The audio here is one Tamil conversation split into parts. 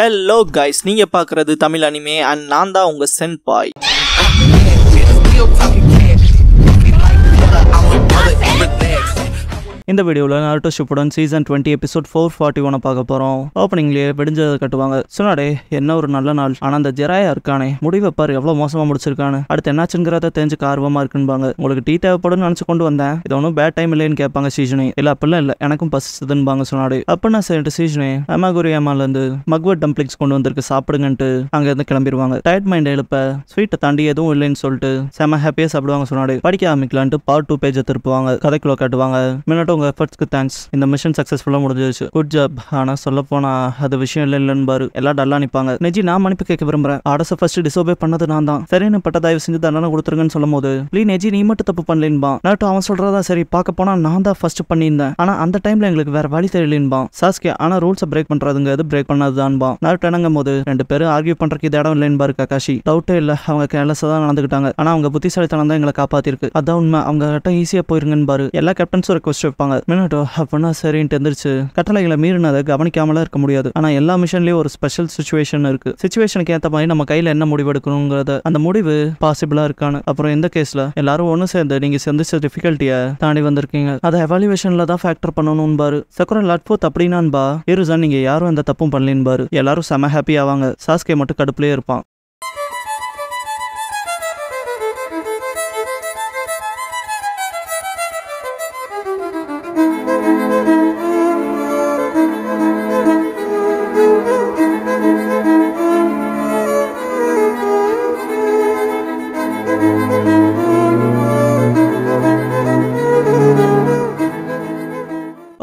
ஹலோ கைஸ் நீங்கள் பார்க்குறது தமிழ் அனிமே அண்ட் நான் தான் உங்கள் சென்பாய் இந்த வீடியோவில் Naruto Shippuden season twenty episode four forty one பார்க்க போகிறோம் ஓப்பனிங்லேயே வெடிஞ்சதை கட்டுவாங்க சொன்னாடே என்ன ஒரு நல்ல நாள் ஆனால் அந்த ஜெராயா இருக்கானே முடிவை பாரு எவ்வளோ மோசமாக முடிச்சிருக்கானு அடுத்து என்னாச்சுங்கிறத தெரிஞ்சு ஆர்வமாக இருக்குன்னு உங்களுக்கு டீ தேவைப்படும் நினச்சு கொண்டு வந்தேன் இது ஒன்றும் பேட் டைம் இல்லைன்னு கேட்பாங்க சீசனே இல்லை அப்படிலாம் இல்லை எனக்கும் பசிச்சதுன்பாங்க சொன்னாடு அப்போ நான் சரிட்டு சீஜனே அமாகுரியாமாலேருந்து மக்வர்ட் டம்ப்ளிங்ஸ் கொண்டு வந்திருக்கு சாப்பிடுங்கன்ட்டு அங்கேருந்து கிளம்பிடுவாங்க டயட் மைண்ட் எழுப்ப ஸ்வீட்டை தாண்டி எதுவும் இல்லைன்னு சொல்லிட்டு செம ஹாப்பியாக சாப்பிடுவாங்க சொன்னாடு படிக்க ஆரம்பிக்கலான்ட்டு பார்ட் டூ பேஜ் திருப்புவாங்க கதைக்குள்ள காட்டுவாங்க மின்னட்டோ உங்க எஃபர்ட்ஸ்க்கு தேங்க்ஸ் இந்த மிஷன் சக்ஸஸ்ஃபுல்லாக முடிஞ்சிருச்சு குட் ஜாப் ஆனால் சொல்ல போனா அது விஷயம் இல்லை இல்லன்னு பாரு எல்லாம் டல்லாக நிற்பாங்க நெஜி நான் மன்னிப்பு கேட்க விரும்புறேன் ஆடஸ் ஃபர்ஸ்ட் டிசோபே பண்ணது நான் தான் சரின்னு பட்ட தயவு செஞ்சு தண்டனை கொடுத்துருங்கன்னு சொல்லும் போது ப்ளீ நெஜி நீ மட்டும் தப்பு பண்ணலின்பா நட்டு அவன் சொல்றதா சரி பார்க்க போனா நான் தான் ஃபர்ஸ்ட் பண்ணியிருந்தேன் ஆனா அந்த டைம்ல எங்களுக்கு வேற வழி தெரியலின்பா சாஸ்கே ஆனா ரூல்ஸை பிரேக் பண்றதுங்க எது பிரேக் பண்ணாதுதான்பா நட்டு இணங்கும் போது ரெண்டு பேரும் ஆர்கியூ பண்றதுக்கு இது இடம் இல்லைன்னு பாரு கக்காஷி டவுட்டே இல்லை அவங்க கேர்லெஸ்ஸாக தான் நடந்துக்கிட்டாங்க ஆனால் அவங்க புத்திசாலித்தனம் தான் எங்களை காப்பாத்திருக்கு அதான் உண்மை அவங்க கிட்ட ஈஸியாக போயிருங்கன்னு பாரு எல்லா கேப்டன்ஸும் ரெக்வஸ்ட் வைப்பாங்க பார்ப்பாங்க மினட்டோ அப்படின்னா சரின்ட்டு எந்திரிச்சு கட்டளைகளை மீறினதை கவனிக்காமலாம் இருக்க முடியாது ஆனா எல்லா மிஷன்லயும் ஒரு ஸ்பெஷல் சுச்சுவேஷன் இருக்கு சுச்சுவேஷனுக்கு ஏத்த மாதிரி நம்ம கையில என்ன முடிவு எடுக்கணுங்கிறது அந்த முடிவு பாசிபிளா இருக்கான்னு அப்புறம் எந்த கேஸ்ல எல்லாரும் ஒன்று சேர்ந்து நீங்க சந்திச்ச டிஃபிகல்ட்டியை தாண்டி வந்திருக்கீங்க அதை எவாலுவேஷன்ல தான் ஃபேக்டர் பண்ணணும் பாரு சக்கர லட்போத் அப்படின்னா இருசா நீங்க யாரும் எந்த தப்பும் பாரு எல்லாரும் செம ஹாப்பி ஆவாங்க சாஸ்கே மட்டும் கடுப்புலேயே இருப்பான்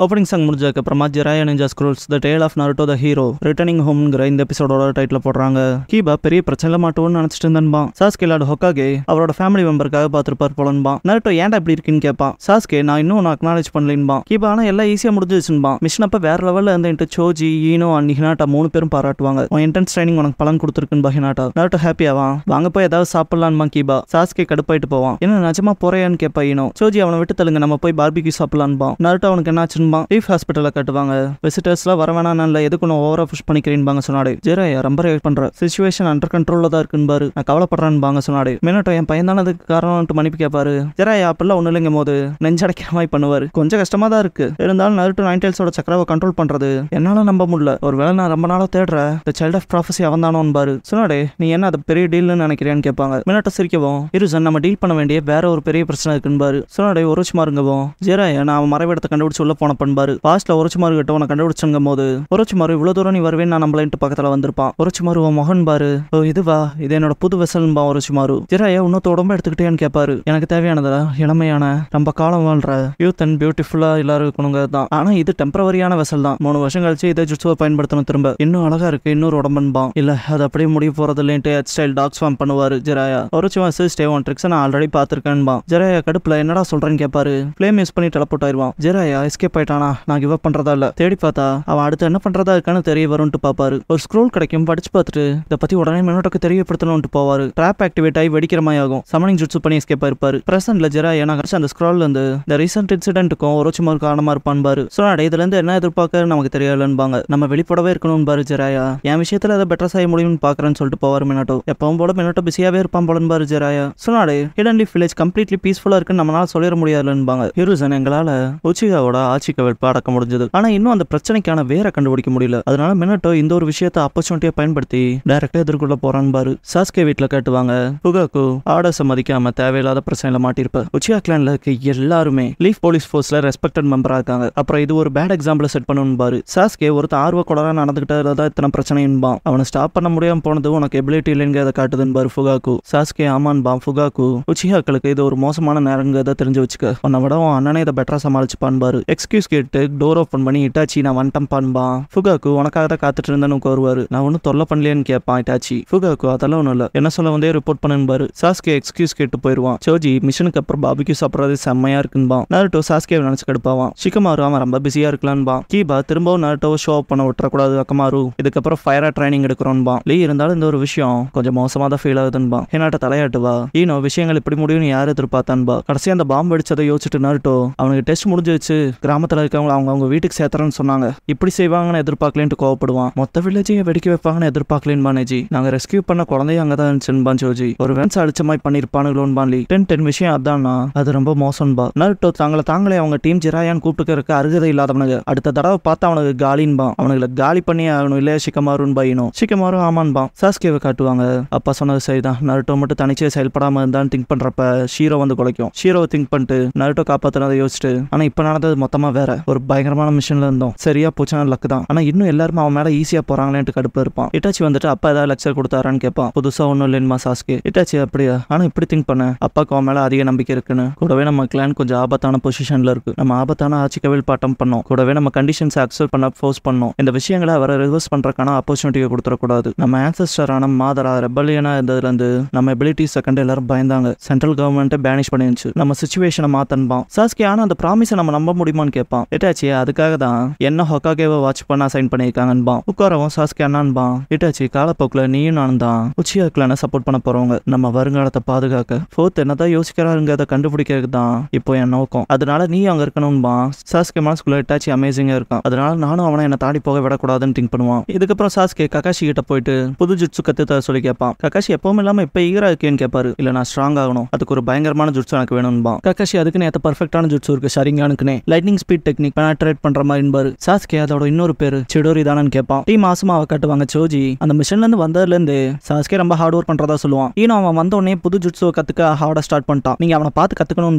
ஓப்பனிங் சாங் அப்புறமா Jiraiya ninja scrolls the tale of Naruto the hero returning ஹோம்ங்கிற இந்த எபிசோடோட டைட்டில் போடுறாங்க கீபா பெரிய பிரச்சனை மாட்டோம்னு நினைச்சிட்டு இருந்தான்பா சாஸ்கேலாட ஹொக்காகே அவரோட ஃபேமிலி மெம்பருக்காக பார்த்துருப்பார் போலன்பா நருட்டோ ஏன்டா இப்படி இருக்குன்னு கேட்பான் சாஸ்கே நான் இன்னும் நான் அக்னாலேஜ் பண்ணலின்பா கீபா ஆனால் எல்லாம் ஈஸியாக முடிஞ்சிச்சுன்பா மிஷின் அப்போ வேற லெவலில் இருந்துட்டு சோஜி ஈனோ அண்ட் ஹினாட்டா மூணு பேரும் பாராட்டுவாங்க உன் என்ட்ரன்ஸ் ட்ரைனிங் உனக்கு பலன் கொடுத்துருக்குன்பா ஹினாட்டா நருட்டோ ஹாப்பியாவா வாங்க போய் ஏதாவது சாப்பிடலான்பா கீபா சாஸ்கே கடுப்பாயிட்டு போவான் என்ன நிஜமா போறையான்னு கேட்பா ஈனோ சோஜி அவனை விட்டு தள்ளுங்க நம்ம போய் பார்பிக்யூ சாப்பிடலான்பா நருட்டோ அவனுக்கு என்ன மூலமா ரீஃப் ஹாஸ்பிட்டல கட்டுவாங்க விசிட்டர்ஸ்லாம் வர இல்ல எதுக்கு நான் ஓவரா புஷ் பண்ணிக்கிறேன்பாங்க சொன்னாடு ஜெராயா ரொம்ப ரேட் பண்ற சுச்சுவேஷன் அண்டர் கண்ட்ரோல தான் இருக்குன்னு நான் பாங்க சொன்னாடு மினட்டோ என் பையன் தானதுக்கு காரணம்ட்டு மன்னிப்பு கேட்பாரு ஜெராயா அப்பெல்லாம் ஒண்ணு இல்லைங்க போது நெஞ்சடைக்கிற மாதிரி பண்ணுவாரு கொஞ்சம் கஷ்டமா தான் இருக்கு இருந்தாலும் நருட்டு நைன்டைல்ஸோட சக்கரவை கண்ட்ரோல் பண்றது என்னால நம்ப முடியல ஒரு வேலை நான் ரொம்ப நாளா தேடுற இந்த சைல்ட் ஆஃப் ப்ராஃபஸி அவன் பாரு சொன்னாடே நீ என்ன அதை பெரிய டீல்னு நினைக்கிறேன்னு கேட்பாங்க மின்னட்டம் சிரிக்கவும் இரு சார் நம்ம டீல் பண்ண வேண்டிய வேற ஒரு பெரிய பிரச்சனை பாரு சொன்னாடே ஒரு வருஷமா இருங்கவும் ஜெராயா நான் மறைவிடத்தை கண்டுபிடிச்சு உள்ள போனப்ப பண்பாரு பாஸ்ட்ல ஒரச்சுமாறு கிட்ட உன கண்டுபிடிச்சுங்க போது ஒரச்சுமாறு இவ்வளவு தூரம் நீ வருவேன் நான் நம்மள பக்கத்துல வந்திருப்பான் ஒரச்சுமாறு உன் மகன் பாரு ஓ இதுவா இது என்னோட புது வெசல்பா ஒரச்சுமாறு ஜெராயா இன்னொத்த உடம்ப எடுத்துக்கிட்டேன்னு கேட்பாரு எனக்கு தேவையானதா இளமையான நம்ம காலம் வாழ்ற யூத் அண்ட் பியூட்டிஃபுல்லா எல்லாரும் இருக்கணுங்க தான் ஆனா இது டெம்பரவரியான வெசல் தான் மூணு வருஷம் கழிச்சு இதை ஜுட்ஸுவை பயன்படுத்தணும் திரும்ப இன்னும் அழகா இருக்கு இன்னொரு உடம்புன்பா இல்ல அது அப்படியே முடிய போறது இல்லைன்ட்டு ஹெட் ஸ்டைல் டாக்ஸ் ஸ்வாம் பண்ணுவாரு ஜெராயா ஒரச்சுமா சிஸ் ஒன் ட்ரிக்ஸ் நான் ஆல்ரெடி பாத்திருக்கேன்பா ஜெராயா கடுப்புல என்னடா சொல்றேன்னு கேட்பாரு ஃபிளேம் யூஸ் பண்ணி டெலப்போட் ஆயிருவான் ஜெராயா எஸ்கேப் ஆயிட்டான் மாட்டானா நான் கிவ் அப் பண்றதா இல்ல தேடி பார்த்தா அவன் அடுத்து என்ன பண்றதா இருக்கான்னு தெரிய வரும்ட்டு பாப்பாரு ஒரு ஸ்க்ரோல் கிடைக்கும் படிச்சு பார்த்துட்டு இதை பத்தி உடனே மினோட்டக்கு தெரியப்படுத்தணும்னு போவாரு ட்ராப் ஆக்டிவேட் ஆகி வெடிக்கிற மாதிரி ஆகும் சமனிங் ஜுட்ஸு பண்ணி எஸ்கேப் இருப்பாரு பிரசன்ட்ல ஜெராயா நான் அந்த ஸ்க்ரால் இருந்து இந்த ரீசெண்ட் இன்சிடென்ட்டுக்கும் ஒரு காரணமா இருப்பான்பாரு சோ இதுல இருந்து என்ன எதிர்பார்க்க நமக்கு தெரியலன்பாங்க நம்ம வெளிப்படவே இருக்கணும் பாரு ஜெராயா என் விஷயத்துல அதை பெட்டர் செய்ய முடியும்னு பாக்குறேன்னு சொல்லிட்டு போவார் மினோட்டோ எப்பவும் போல மினோட்டோ பிஸியாவே இருப்பான் போலன்பாரு ஜெராயா சொன்னாடே ஹிடன் வில்லேஜ் கம்ப்ளீட்லி பீஸ்ஃபுல்லா இருக்குன்னு நம்மளால சொல்லிட முடியாதுன்பாங்க ஹியூரிசன் எங்களால உச்சிகாவோட ஆட்சிக்கு இருக்க அடக்க முடிஞ்சது ஆனா இன்னும் அந்த பிரச்சனைக்கான வேற கண்டுபிடிக்க முடியல அதனால மினட்டோ இந்த ஒரு விஷயத்த ஆப்பர்ச்சுனிட்டியா பயன்படுத்தி டைரக்டா எதிர்கொள்ள போறான் பாரு சாஸ்கே வீட்டுல கேட்டுவாங்க புகாக்கு ஆட மதிக்காம தேவையில்லாத பிரச்சனைல மாட்டிருப்ப உச்சியா கிளான்ல இருக்க எல்லாருமே லீஃப் போலீஸ் போர்ஸ்ல ரெஸ்பெக்டட் மெம்பரா இருக்காங்க அப்புறம் இது ஒரு பேட் எக்ஸாம்பிள் செட் பண்ணணும் பாரு சாஸ்கே ஒருத்த ஆர்வ கொடரா நடந்துகிட்டதான் இத்தனை பிரச்சனைன்பான் அவனை ஸ்டாப் பண்ண முடியாம போனது உனக்கு எபிலிட்டி இல்லைங்கிறத காட்டுதுன்னு பாரு புகாக்கு சாஸ்கே ஆமான்பா புகாக்கு உச்சியாக்களுக்கு இது ஒரு மோசமான நேரங்கிறத தெரிஞ்சு வச்சுக்க உன்னை விட உன் அண்ணனே இதை பெட்டரா சமாளிச்சுப்பான் பாரு எக்ஸ்கியூஸ் கேட்டு டோர் ஓப்பன் பண்ணி இட்டாச்சி நான் வந்துட்டேன் பான்பா ஃபுகாக்கு உனக்காக தான் காத்துட்டு இருந்தேன்னு வருவாரு நான் ஒன்றும் தொல்லை பண்ணலையேன்னு கேட்பான் இட்டாச்சி ஃபுகாக்கு அதெல்லாம் ஒன்றும் இல்லை என்ன சொல்ல வந்தே ரிப்போர்ட் பண்ணுன்பாரு சாஸ்கே எக்ஸ்கியூஸ் கேட்டு போயிருவான் சோஜி மிஷனுக்கு அப்புறம் பாபிக்கு சாப்பிட்றது செம்மையா இருக்குன்பா நருட்டோ சாஸ்கே நினைச்சு கடுப்பாவான் சிக்கமாரு அவன் ரொம்ப பிஸியா இருக்கலான்பா கீபா திரும்பவும் நருட்டோ ஷோ அப் பண்ண விட்டுறக்கூடாது அக்கமாரு இதுக்கப்புறம் ஃபயரா ட்ரைனிங் எடுக்கிறோன்பா லீ இருந்தாலும் இந்த ஒரு விஷயம் கொஞ்சம் மோசமா தான் ஃபீல் ஆகுதுன்பா ஹெனாட்ட தலையாட்டுவா ஈனோ விஷயங்கள் இப்படி முடியும்னு யார் எதிர்பார்த்தான்பா கடைசியா அந்த பாம்பு அடிச்சதை யோசிச்சுட்டு நருட்டோ அவனுக்கு டெஸ்ட் வச்சு கிராமத்துல இருக்கவங்களை அவங்க அவங்க வீட்டுக்கு சேர்த்துறேன்னு சொன்னாங்க இப்படி செய்வாங்கன்னு எதிர்பார்க்கலன்ட்டு கோவப்படுவான் மொத்த வில்லேஜையும் வெடிக்க வைப்பாங்கன்னு எதிர்பார்க்கலன்னு பானேஜி நாங்க ரெஸ்கியூ பண்ண குழந்தைய அங்கதான் இருந்துச்சுன்னு ஜோஜி ஒரு வேன்ஸ் அடிச்ச மாதிரி பண்ணிருப்பானுங்களோன்னு பான்லி டென் டென் விஷயம் அதான் அது ரொம்ப மோசம்பா நருட்டோ தாங்களை தாங்களே அவங்க டீம் ஜிராயான்னு கூப்பிட்டுக்க அருகதை இல்லாதவனுக்கு அடுத்த தடவை பார்த்தா அவனுக்கு காலின்பான் அவனுக்கு காலி பண்ணி ஆகணும் இல்லையா சிக்கமாருன்னு பயணும் சிக்கமாரு ஆமான்பான் சாஸ்கேவை காட்டுவாங்க அப்பா சொன்னது சரிதான் நருட்டோ மட்டும் தனிச்சே செயல்படாம இருந்தான்னு திங்க் பண்றப்ப ஷீரோ வந்து குலைக்கும் ஷீரோ திங்க் பண்ணிட்டு நருட்டோ காப்பாத்துனதை யோசிச்சுட்டு ஆனா இப்ப நடந்தது மொத்தமா வேற ஒரு பயங்கரமான மிஷன்ல இருந்தோம் சரியா போச்சுன்னா லக் தான் ஆனா இன்னும் எல்லாரும் அவன் மேல ஈஸியா போறாங்களேன்ட்டு கடுப்பு இருப்பான் இட்டாச்சி வந்துட்டு அப்பா ஏதாவது லெக்சர் கொடுத்தாரான்னு கேட்பான் புதுசா ஒன்றும் இல்லைன்னு சாஸ்கே இட்டாச்சி அப்படியா ஆனா இப்படி திங்க் பண்ண அப்பாக்கு அவன் மேல அதிக நம்பிக்கை இருக்குன்னு கூடவே நம்ம கிளான் கொஞ்சம் ஆபத்தான பொசிஷன்ல இருக்கு நம்ம ஆபத்தான ஆட்சிக்கவியல் பாட்டம் பண்ணோம் கூடவே நம்ம கண்டிஷன்ஸ் அக்செப்ட் பண்ண ஃபோர்ஸ் பண்ணோம் இந்த விஷயங்களை அவரை ரிவர்ஸ் பண்றதுக்கான ஆப்பர்ச்சுனிட்டியை கொடுத்துடக்கூடாது நம்ம ஆன்சஸ்டரான மாதரா ரெபல்லியனா இருந்ததுல இருந்து நம்ம எபிலிட்டிஸ் செகண்ட் எல்லாரும் பயந்தாங்க சென்ட்ரல் கவர்மெண்ட்டை பேனிஷ் பண்ணிருந்துச்சு நம்ம சுச்சுவேஷனை மாத்தன்பான் சாஸ்கே ஆனா அந்த ப்ராமிஸை நம்ம நம்ப முடியுமான்னு கேட்பான் கேட்பான் இட்டாச்சி அதுக்காக தான் என்ன ஹொக்காகேவை வாட்ச் பண்ணா சைன் பண்ணியிருக்காங்கன்னு உட்காரவும் சாஸ்கே அண்ணான்பான் இட்டாச்சி காலப்போக்கில் நீயும் நானும் தான் உச்சியா கிளான சப்போர்ட் பண்ண போறவங்க நம்ம வருங்காலத்தை பாதுகாக்க ஃபோர்த் என்னதான் யோசிக்கிறாருங்கிறத கண்டுபிடிக்கிறது தான் இப்போ என் நோக்கம் அதனால நீ அங்க இருக்கணும்பா சாஸ்கே மனசுக்குள்ள இட்டாச்சி அமேசிங்கா இருக்கான் அதனால நானும் அவனை என்ன தாண்டி போக விடக்கூடாதுன்னு திங்க் பண்ணுவான் இதுக்கப்புறம் சாஸ்கே ககாஷி கிட்ட போயிட்டு புது ஜுட்ஸு கத்து தர சொல்லி கேட்பான் ககாஷி எப்பவும் இல்லாம இப்ப ஈரா இருக்கேன்னு கேட்பாரு இல்ல நான் ஸ்ட்ராங் ஆகணும் அதுக்கு ஒரு பயங்கரமான ஜுட்ஸ் எனக்கு வேணும்பா ககாஷி அதுக்குன்னு ஏத்த பர்ஃபெக்டான ஜுட்ஸ் இருக்கு சரிங்கானுக்குனே லைட்னிங் ஸ்பீட் டெக்னிக் பெனாட்ரேட் பண்ற மாதிரிபாரு சாஸ்கே அதோட இன்னொரு பேரு சிடோரி தானு கேட்பான் டீ மாசமா அவ காட்டுவாங்க சோஜி அந்த மிஷன்ல இருந்து வந்ததுல இருந்து சாஸ்கே ரொம்ப ஹார்ட் ஒர்க் பண்றதா சொல்லுவான் ஈனோ அவன் வந்த உடனே புது ஜுட்ஸுவை கத்துக்க ஹார்டா ஸ்டார்ட் பண்ணிட்டான் நீங்க அவனை பார்த்து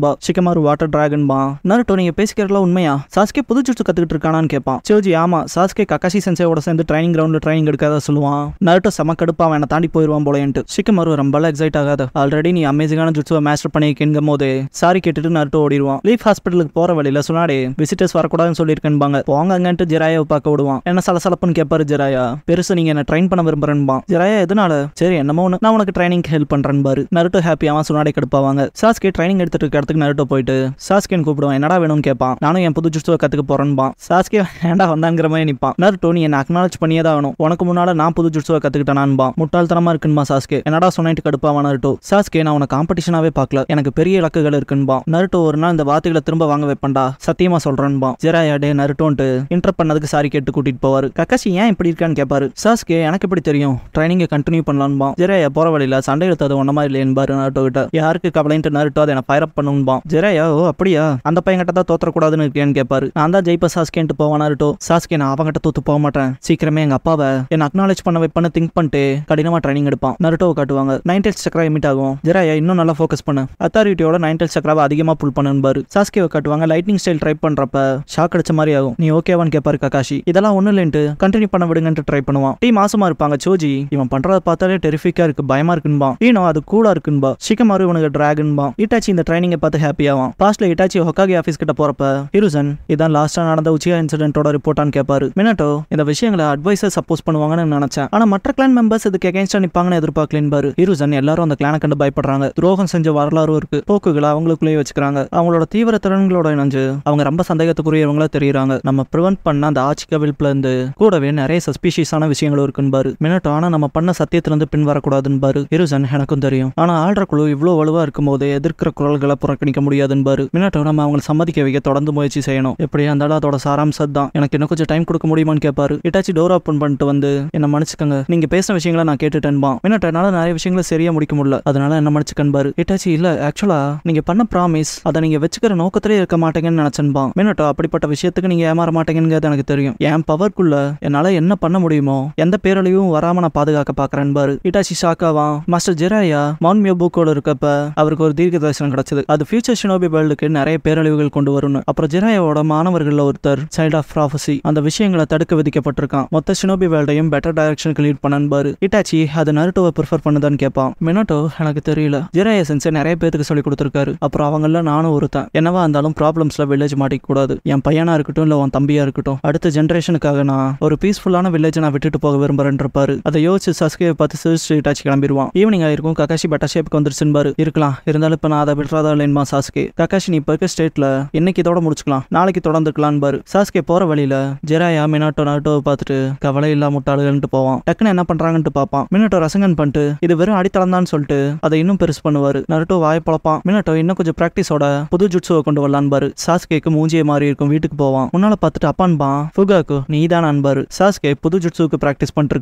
பா சிக்கமாரு வாட்டர் டிராகன் பா நருட்டோ நீங்க பேசிக்கிறதுல உண்மையா சாஸ்கே புது ஜுட்ஸு கத்துக்கிட்டு இருக்கானான்னு கேட்பான் சோஜி ஆமா சாஸ்கே கக்காசி சென்சையோட சேர்ந்து ட்ரைனிங் கிரவுண்ட்ல ட்ரைனிங் எடுக்காத சொல்லுவான் நருட்டோ சம கடுப்பா அவனை தாண்டி போயிருவான் போலேன்ட்டு சிக்கமாரு ரொம்ப எக்ஸைட் ஆகாத ஆல்ரெடி நீ அமேசிங்கான ஜுட்ஸுவை மேஸ்டர் பண்ணியிருக்கேங்கும் போது சாரி கேட்டுட்டு நருட்டோ ஓடிடுவான் லீஃப் ஹாஸ்பிட்டலுக்கு போற வழியில சொன்னாடே விசிட்டர்ஸ் வரக்கூடாதுன்னு சொல்லியிருக்கேன்பாங்க அங்கன்ட்டு ஜெராயாவை பார்க்க விடுவான் என்ன சலசலப்புன்னு கேட்பாரு ஜெராயா பெருசு நீங்க என்ன ட்ரெயின் பண்ண விரும்புறேன்பான் ஜெராயா எதனால சரி என்னமோ ஒன்று நான் உனக்கு ட்ரைனிங் ஹெல்ப் பண்றேன் பாரு ஹாப்பி அவன் சுனாடை கெடுப்பாங்க சாஸ்கே ட்ரைனிங் எடுத்துட்டு இருக்க இடத்துக்கு நருட்டோ போயிட்டு சாஸ்கேன்னு கூப்பிடுவான் என்னடா வேணும்னு கேட்பான் நானும் என் புது ஜுஸ்துவை கத்துக்க போறேன்பான் சாஸ்கே வேண்டா வந்தாங்கிற மாதிரி நிற்பான் நருட்டு நீ என்ன அக்னாலஜ் பண்ணியே தான் ஆகணும் உனக்கு முன்னால நான் புது ஜுட்ஸுவை கத்துக்கிட்டேனான்பா முட்டாள்தனமா இருக்குன்பா சாஸ்கே என்னடா சொன்னிட்டு கடுப்பாவா நருட்டோ சாஸ்கே நான் உனக்கு காம்படிஷனாவே பார்க்கல எனக்கு பெரிய இலக்குகள் இருக்குன்பா நருட்டு ஒரு நாள் இந்த வார்த்தைகளை திரும்ப வாங்க வைப்பண்டா சத்தியமா சொல்றேன் ஜெராயா டே நருட்டோன்ட்டு இன்டர் பண்ணதுக்கு சாரி கேட்டு கூட்டிட்டு போவாரு கக்கசி ஏன் இப்படி இருக்கான்னு கேட்பாரு சாஸ்கே எனக்கு எப்படி தெரியும் ட்ரைனிங்கை கண்டினியூ பண்ணலான்பா ஜெராயா போற வழியில சண்டை எடுத்தது ஒன்னமா இல்லையே என்பாரு நருட்டோ கிட்ட யாருக்கு கவலைன்ட்டு நருட்டோ அதை நான் ஃபயர் அப் பண்ணும்பா ஜெராயா ஓ அப்படியா அந்த பையன்கிட்ட கிட்ட தான் தோத்தரக்கூடாதுன்னு இருக்கேன்னு கேட்பாரு நான் தான் ஜெயிப்ப சாஸ்கேன்ட்டு போவான் நருட்டோ சாஸ்கே நான் அவங்கிட்ட தோத்து போக மாட்டேன் சீக்கிரமே எங்க அப்பாவை என்ன அக்னாலேஜ் பண்ண வைப்பேன்னு திங்க் பண்ணிட்டு கடினமா ட்ரைனிங் எடுப்பான் நருட்டோ காட்டுவாங்க நைன்டெல் சக்கரா எமிட் ஆகும் ஜெராயா இன்னும் நல்லா ஃபோக்கஸ் பண்ணு அத்தாரிட்டியோட நைன்டெல் சக்கராவை அதிகமா புல் பண்ணுன்பாரு சாஸ்கேவை காட்டுவாங்க லைட்னிங் ஸ்டைல் ட்ரை பண்றப்ப அப்ப ஷாக் அடிச்ச மாதிரி ஆகும் நீ ஓகேவான்னு கேப்பாரு ககாஷி இதெல்லாம் ஒண்ணு இல்லைன்ட்டு கண்டினியூ பண்ண விடுங்கன்ட்டு ட்ரை பண்ணுவான் டீ மாசமா இருப்பாங்க சோஜி இவன் பண்றத பார்த்தாலே டெரிஃபிக்கா இருக்கு பயமா இருக்குன்பா ஈனோ அது கூலா இருக்குன்பா சிக்கமாரு இவனுக்கு டிராகன்பா இட்டாச்சி இந்த ட்ரைனிங்கை பார்த்து ஹாப்பியாவான் லாஸ்ட்ல இட்டாச்சி ஹொக்காகி ஆஃபீஸ் கிட்ட போறப்ப ஹிருசன் இதான் லாஸ்டா நடந்த உச்சியா இன்சிடென்ட்டோட ரிப்போர்ட்டான்னு கேப்பாரு மினட்டோ இந்த விஷயங்களை அட்வைசர் சப்போஸ் பண்ணுவாங்கன்னு நினைச்சேன் ஆனா மற்ற கிளான் மெம்பர்ஸ் இதுக்கு அகேன்ஸ்டா நிப்பாங்கன்னு எதிர்பார்க்கலன்பாரு ஹிருசன் எல்லாரும் அந்த கிளானை கண்டு பயப்படுறாங்க துரோகம் செஞ்ச வரலாறும் இருக்கு போக்குகளை அவங்களுக்குள்ளேயே வச்சுக்கிறாங்க அவங்களோட தீவிர திறன்களோட இணைஞ்சு அவங்க ரொம்ப சந்தேகம் சந்தேகத்துக்குரியவங்களா தெரியுறாங்க நம்ம ப்ரிவென்ட் பண்ண அந்த ஆட்சி கவிழ்ப்புல இருந்து கூடவே நிறைய சஸ்பீஷியஸான விஷயங்களும் இருக்குன்பாரு மினட் ஆனா நம்ம பண்ண சத்தியத்திலிருந்து பின் வரக்கூடாதுன்பாரு இருசன் எனக்கும் தெரியும் ஆனா ஆழ்ற குழு இவ்வளவு வலுவா இருக்கும் இருக்கும்போது எதிர்க்கிற குரல்களை புறக்கணிக்க முடியாதுன்பாரு மினட்டோ நம்ம அவங்களை சம்மதிக்க வைக்க தொடர்ந்து முயற்சி செய்யணும் எப்படியா இருந்தாலும் அதோட சாராம்சம் தான் எனக்கு இன்னும் கொஞ்சம் டைம் கொடுக்க முடியுமான்னு கேட்பாரு இட்டாச்சி டோர் ஓப்பன் பண்ணிட்டு வந்து என்ன மன்னிச்சுக்கங்க நீங்க பேசின விஷயங்களை நான் கேட்டுட்டேன்பா மினட் என்னால நிறைய விஷயங்களை சரியா முடிக்க முடியல அதனால என்ன மன்னிச்சுக்கன்பாரு இட்டாச்சி இல்ல ஆக்சுவலா நீங்க பண்ண ப்ராமிஸ் அதை நீங்க வச்சுக்கிற நோக்கத்திலே இருக்க மாட்டேங்கன்னு நினைச்சன்பா மினட் மாட்டோம் அப்படிப்பட்ட விஷயத்துக்கு நீங்க ஏமாற மாட்டீங்கிறது எனக்கு தெரியும் என் பவர்க்குள்ள என்னால என்ன பண்ண முடியுமோ எந்த பேரழிவும் வராம நான் பாதுகாக்க பாக்குறேன் பாரு இட்டாசி சாக்காவா மாஸ்டர் ஜெராயா மவுண்ட் மியோபுக்கோட இருக்கப்ப அவருக்கு ஒரு தீர்க்க தரிசனம் கிடைச்சது அது ஃபியூச்சர் ஷினோபி வேர்ல்டுக்கு நிறைய பேரழிவுகள் கொண்டு வரும்னு அப்புறம் ஜெராயாவோட மாணவர்கள் ஒருத்தர் சைல்ட் ஆஃப் ப்ராஃபசி அந்த விஷயங்களை தடுக்க விதிக்கப்பட்டிருக்கான் மொத்த ஷினோபி வேர்ல்டையும் பெட்டர் டைரக்ஷனுக்கு லீட் பாரு இட்டாச்சி அது நருட்டோவை ப்ரிஃபர் பண்ணுதான்னு கேட்பான் மினட்டோ எனக்கு தெரியல ஜெராயா சென்சே நிறைய பேருக்கு சொல்லி கொடுத்துருக்காரு அப்புறம் அவங்கள நானும் ஒருத்தன் என்னவா இருந்தாலும் ப்ராப்ளம்ஸ்ல வில்லேஜ் மாட்டிக்கூடாது கூடாது என் பையனா இருக்கட்டும் இல்ல உன் தம்பியா இருக்கட்டும் அடுத்த ஜென்ரேஷனுக்காக நான் ஒரு பீஸ்ஃபுல்லான வில்லேஜ் நான் விட்டுட்டு போக விரும்புறேன்றாரு அதை யோசிச்சு சஸ்கே பார்த்து சிரிச்சு டச் கிளம்பிடுவான் ஈவினிங் ஆயிருக்கும் கக்காஷி பட்டாஷேப்புக்கு வந்துருச்சுன்னு பாரு இருக்கலாம் இருந்தாலும் இப்ப நான் அதை விட்டுறதா இல்லைன்பா சாஸ்கே கக்காஷி நீ இப்ப இருக்க ஸ்டேட்ல இன்னைக்கு இதோட முடிச்சுக்கலாம் நாளைக்கு தொடர்ந்துக்கலாம் பாரு சாஸ்கே போற வழியில ஜெராயா மினாட்டோ நாட்டோ பார்த்துட்டு கவலை இல்லா முட்டாளுகள்னு போவான் டக்குன்னு என்ன பண்றாங்கன்னு பாப்பான் மினாட்டோ ரசங்கன் பண்ணிட்டு இது வெறும் அடித்தளம் தான் சொல்லிட்டு அதை இன்னும் பெருசு பண்ணுவாரு நருட்டோ வாய் பழப்பான் மினாட்டோ இன்னும் கொஞ்சம் பிராக்டிஸோட புது ஜுட்ஸுவை கொண்டு வரலான் பாரு சாஸ்கேக்கு மூஞ்சியை மாதிரி இருக்கும் வீட்டுக்கு போவான் உன்னால பார்த்துட்டு அப்பான்பான் புகாக்கு நீ தான் அன்பாரு சாஸ்கே புது ஜுட்ஸுக்கு ப்ராக்டிஸ் பண்ணிட்டு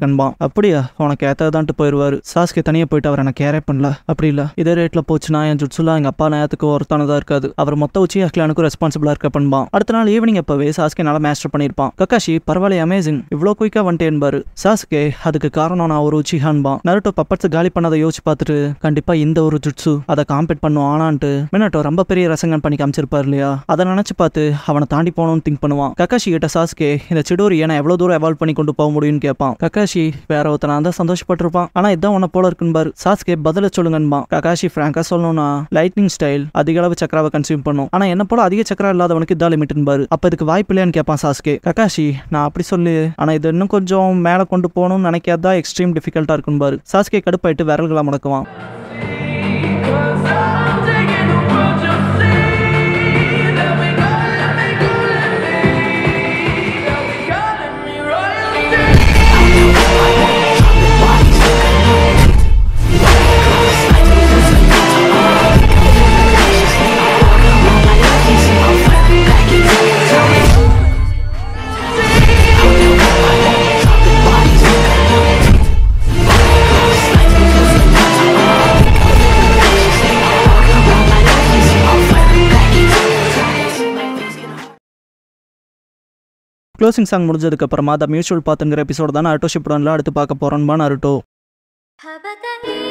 அப்படியா உனக்கு ஏத்தாதான்ட்டு போயிருவாரு சாஸ்கே தனியா போயிட்டு அவர் எனக்கு கேரே பண்ணல அப்படி இல்ல இதே ரேட்ல போச்சுன்னா என் ஜுட்ஸுலாம் எங்க அப்பா நேரத்துக்கு ஒருத்தானதா இருக்காது அவர் மொத்த உச்சி அக்லானுக்கு ரெஸ்பான்சிபிளா இருக்க பண்பான் அடுத்த நாள் ஈவினிங் அப்பவே நல்லா மேஸ்டர் பண்ணிருப்பான் கக்காஷி பரவாயில்ல அமேசிங் இவ்வளவு குயிக்கா வந்துட்டேன்பாரு சாஸ்கே அதுக்கு காரணம் நான் ஒரு உச்சிஹான்பான் நருட்டோ பப்பட்ஸ் காலி பண்ணதை யோசிச்சு பார்த்துட்டு கண்டிப்பா இந்த ஒரு ஜுட்ஸு அதை காம்பேட் பண்ணும் ஆனான்ட்டு மினட்டோ ரொம்ப பெரிய ரசங்கன் பண்ணி காமிச்சிருப்பாரு இல்லையா அதை நினைச்சு பார்த்து அவனை தாண்டி போகணும்னு திங்க் பண்ணுவான் கக்காஷி கிட்ட சாஸ்கே இந்த சிடோரியை நான் எவ்வளோ தூரம் எவால்வ் பண்ணி கொண்டு போக முடியும்னு கேட்பான் கக்காஷி வேற ஒருத்தன தான் சந்தோஷப்பட்டிருப்பான் ஆனால் இதான் உன போல இருக்குன்பார் சாஸ்கே பதில சொல்லுங்கன்பான் கக்காஷி பிராங்கா சொல்லணும்னா லைட்னிங் ஸ்டைல் அதிக அளவு சக்கராவை கன்சியூம் பண்ணும் ஆனால் என்ன போல அதிக சக்கரா இல்லாதவனுக்கு இதான் பாரு அப்போ இதுக்கு வாய்ப்பு இல்லையான்னு கேட்பான் சாஸ்கே கக்காஷி நான் அப்படி சொல்லு ஆனால் இது இன்னும் கொஞ்சம் மேலே கொண்டு போகணும்னு நினைக்காதான் எக்ஸ்ட்ரீம் டிஃபிகல்ட்டாக இருக்கும்பாரு சாஸ்கே கடுப்பாயிட்டு விரல்களாக முடக்குவான் க்ளோசிங் சாங் அப்புறமா த மியூச்சுவல் பார்த்துங்கிற எபிசோட் தான் அருட்டோ ஷிப்டனில் அடுத்து பார்க்க போகிறோன்பா அருட்டோ